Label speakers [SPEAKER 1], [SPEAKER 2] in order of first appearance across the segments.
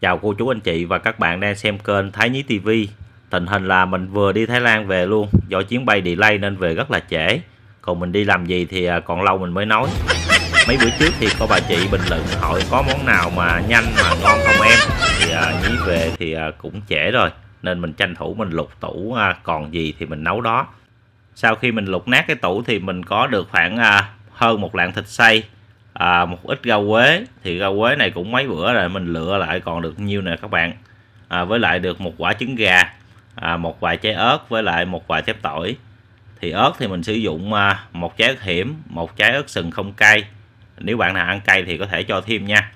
[SPEAKER 1] Chào cô chú anh chị và các bạn đang xem kênh Thái Nhí TV Tình hình là mình vừa đi Thái Lan về luôn Do chuyến bay delay nên về rất là trễ Còn mình đi làm gì thì à, còn lâu mình mới nói Mấy bữa trước thì có bà chị bình luận hỏi có món nào mà nhanh mà ngon không em Thì à, Nhí về thì à, cũng trễ rồi Nên mình tranh thủ mình lục tủ à, còn gì thì mình nấu đó Sau khi mình lục nát cái tủ thì mình có được khoảng à, hơn một lạng thịt xay à, một ít rau quế thì rau quế này cũng mấy bữa rồi mình lựa lại còn được nhiêu nè các bạn à, với lại được một quả trứng gà à, một vài trái ớt với lại một vài thép tỏi thì ớt thì mình sử dụng à, một trái ớt hiểm một trái ớt sừng không cay nếu bạn nào ăn cay thì có thể cho thêm nha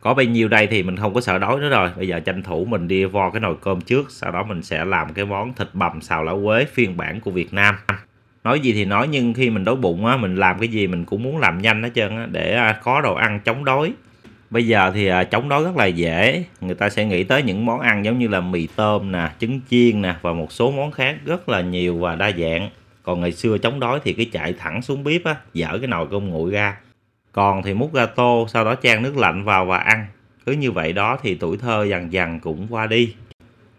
[SPEAKER 1] có bấy nhiêu đây thì mình không có sợ đói nữa rồi bây giờ tranh thủ mình đi vo cái nồi cơm trước sau đó mình sẽ làm cái món thịt bằm xào lá quế phiên bản của Việt Nam nói gì thì nói nhưng khi mình đói bụng á mình làm cái gì mình cũng muốn làm nhanh hết trơn á để à, có đồ ăn chống đói bây giờ thì à, chống đói rất là dễ người ta sẽ nghĩ tới những món ăn giống như là mì tôm nè trứng chiên nè và một số món khác rất là nhiều và đa dạng còn ngày xưa chống đói thì cứ chạy thẳng xuống bếp á dở cái nồi cơm nguội ra còn thì múc ra tô sau đó chan nước lạnh vào và ăn cứ như vậy đó thì tuổi thơ dần dần cũng qua đi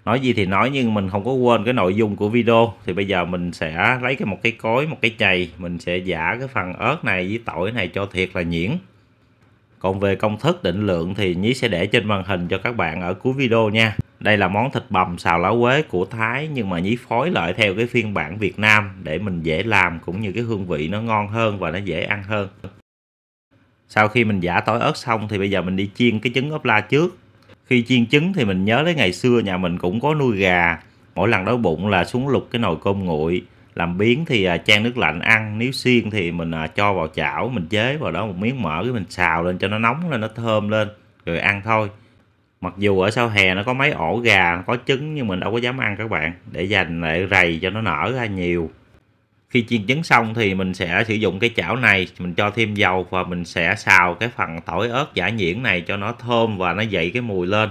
[SPEAKER 1] nói gì thì nói nhưng mình không có quên cái nội dung của video thì bây giờ mình sẽ lấy cái một cái cối một cái chày mình sẽ giả cái phần ớt này với tỏi này cho thiệt là nhuyễn còn về công thức định lượng thì nhí sẽ để trên màn hình cho các bạn ở cuối video nha đây là món thịt bằm xào lá quế của Thái nhưng mà nhí phối lại theo cái phiên bản Việt Nam để mình dễ làm cũng như cái hương vị nó ngon hơn và nó dễ ăn hơn sau khi mình giả tỏi ớt xong thì bây giờ mình đi chiên cái trứng ốp la trước khi chiên trứng thì mình nhớ đến ngày xưa nhà mình cũng có nuôi gà mỗi lần đói bụng là xuống lục cái nồi cơm nguội làm biến thì à, chan nước lạnh ăn nếu xiên thì mình à, cho vào chảo mình chế vào đó một miếng mỡ cái mình xào lên cho nó nóng lên nó thơm lên rồi ăn thôi mặc dù ở sau hè nó có mấy ổ gà có trứng nhưng mình đâu có dám ăn các bạn để dành lại rầy cho nó nở ra nhiều khi chiên trứng xong thì mình sẽ sử dụng cái chảo này mình cho thêm dầu và mình sẽ xào cái phần tỏi ớt giả nhuyễn này cho nó thơm và nó dậy cái mùi lên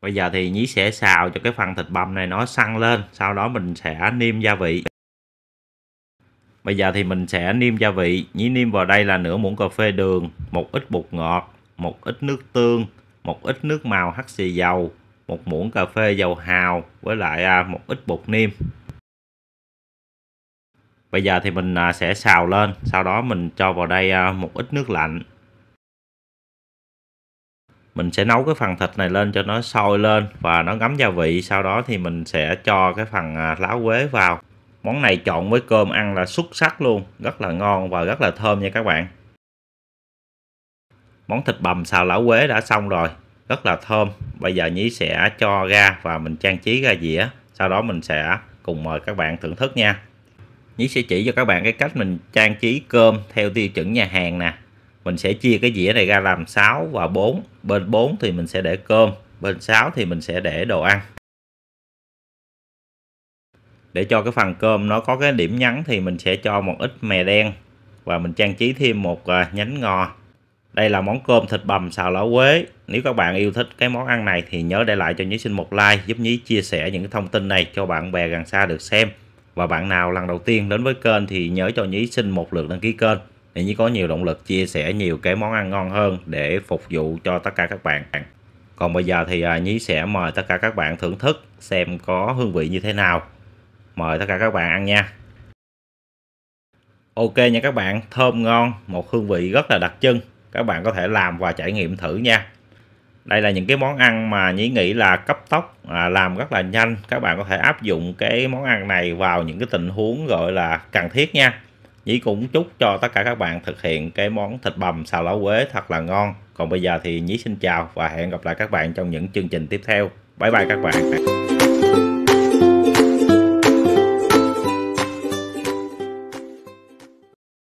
[SPEAKER 1] bây giờ thì nhí sẽ xào cho cái phần thịt bằm này nó săn lên sau đó mình sẽ niêm gia vị bây giờ thì mình sẽ niêm gia vị nhí niêm vào đây là nửa muỗng cà phê đường một ít bột ngọt một ít nước tương một ít nước màu hắc xì dầu một muỗng cà phê dầu hào với lại à, một ít bột niêm bây giờ thì mình à, sẽ xào lên sau đó mình cho vào đây à, một ít nước lạnh mình sẽ nấu cái phần thịt này lên cho nó sôi lên và nó ngấm gia vị sau đó thì mình sẽ cho cái phần à, lá quế vào món này trộn với cơm ăn là xuất sắc luôn rất là ngon và rất là thơm nha các bạn món thịt bằm xào lá quế đã xong rồi rất là thơm bây giờ nhí sẽ cho ra và mình trang trí ra dĩa sau đó mình sẽ cùng mời các bạn thưởng thức nha Nhí sẽ chỉ cho các bạn cái cách mình trang trí cơm theo tiêu chuẩn nhà hàng nè. Mình sẽ chia cái dĩa này ra làm 6 và 4. Bên 4 thì mình sẽ để cơm, bên 6 thì mình sẽ để đồ ăn. Để cho cái phần cơm nó có cái điểm nhắn thì mình sẽ cho một ít mè đen và mình trang trí thêm một à, nhánh ngò. Đây là món cơm thịt bằm xào lá quế. Nếu các bạn yêu thích cái món ăn này thì nhớ để lại cho Nhí xin một like giúp Nhí chia sẻ những thông tin này cho bạn bè gần xa được xem. Và bạn nào lần đầu tiên đến với kênh thì nhớ cho Nhí xin một lượt đăng ký kênh để Nhí có nhiều động lực chia sẻ nhiều cái món ăn ngon hơn để phục vụ cho tất cả các bạn. Còn bây giờ thì à, Nhí sẽ mời tất cả các bạn thưởng thức xem có hương vị như thế nào. Mời tất cả các bạn ăn nha. Ok nha các bạn, thơm ngon, một hương vị rất là đặc trưng. Các bạn có thể làm và trải nghiệm thử nha đây là những cái món ăn mà nhí nghĩ là cấp tốc à, làm rất là nhanh các bạn có thể áp dụng cái món ăn này vào những cái tình huống gọi là cần thiết nha nhí cũng chúc cho tất cả các bạn thực hiện cái món thịt bằm xào lá quế thật là ngon còn bây giờ thì nhí xin chào và hẹn gặp lại các bạn trong những chương trình tiếp theo bye bye các bạn